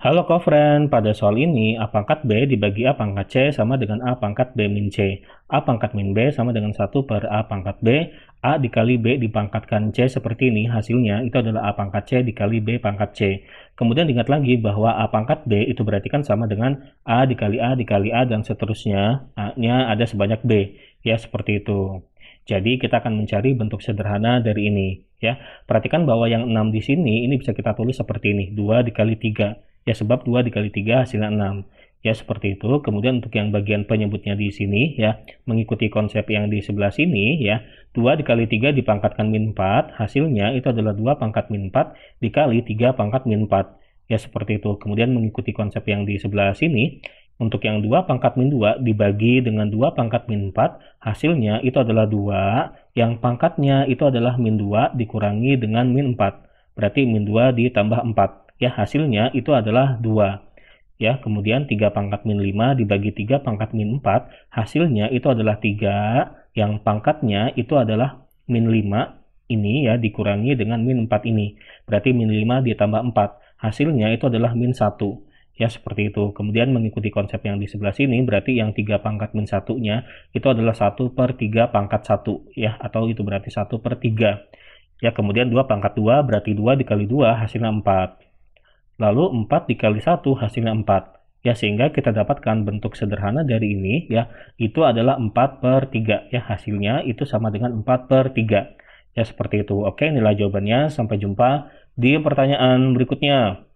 Halo kofren, pada soal ini A pangkat B dibagi A pangkat C sama dengan A pangkat B min C. A pangkat min B sama dengan 1 per A pangkat B. A dikali B dipangkatkan C seperti ini, hasilnya itu adalah A pangkat C dikali B pangkat C. Kemudian ingat lagi bahwa A pangkat B itu berarti kan sama dengan A dikali A dikali A dan seterusnya. A-nya ada sebanyak B, ya seperti itu. Jadi kita akan mencari bentuk sederhana dari ini. ya. Perhatikan bahwa yang 6 di sini, ini bisa kita tulis seperti ini, 2 dikali 3 ya sebab 2 dikali 3 hasilnya 6 ya seperti itu kemudian untuk yang bagian penyebutnya di sini ya mengikuti konsep yang di sebelah sini ya 2 dikali 3 dipangkatkan min 4 hasilnya itu adalah 2 pangkat min 4 dikali 3 pangkat min 4 ya seperti itu kemudian mengikuti konsep yang di sebelah sini untuk yang 2 pangkat min 2 dibagi dengan 2 pangkat min 4, hasilnya itu adalah 2, yang pangkatnya itu adalah min 2 dikurangi dengan min 4. Berarti min 2 ditambah 4 ya hasilnya itu adalah 2 ya kemudian 3 pangkat min 5 dibagi 3 pangkat min 4 hasilnya itu adalah 3 yang pangkatnya itu adalah min 5 ini ya dikurangi dengan min 4 ini berarti min 5 ditambah 4 hasilnya itu adalah min 1 ya seperti itu kemudian mengikuti konsep yang di sebelah sini berarti yang 3 pangkat min 1 nya itu adalah 1 per 3 pangkat 1 ya atau itu berarti 1 per 3 ya kemudian 2 pangkat 2 berarti 2 dikali 2 hasilnya 4 Lalu 4 dikali 1 hasilnya 4. Ya, sehingga kita dapatkan bentuk sederhana dari ini, ya, itu adalah 4 per 3. Ya, hasilnya itu sama dengan 4 per 3. Ya, seperti itu. Oke, inilah jawabannya. Sampai jumpa di pertanyaan berikutnya.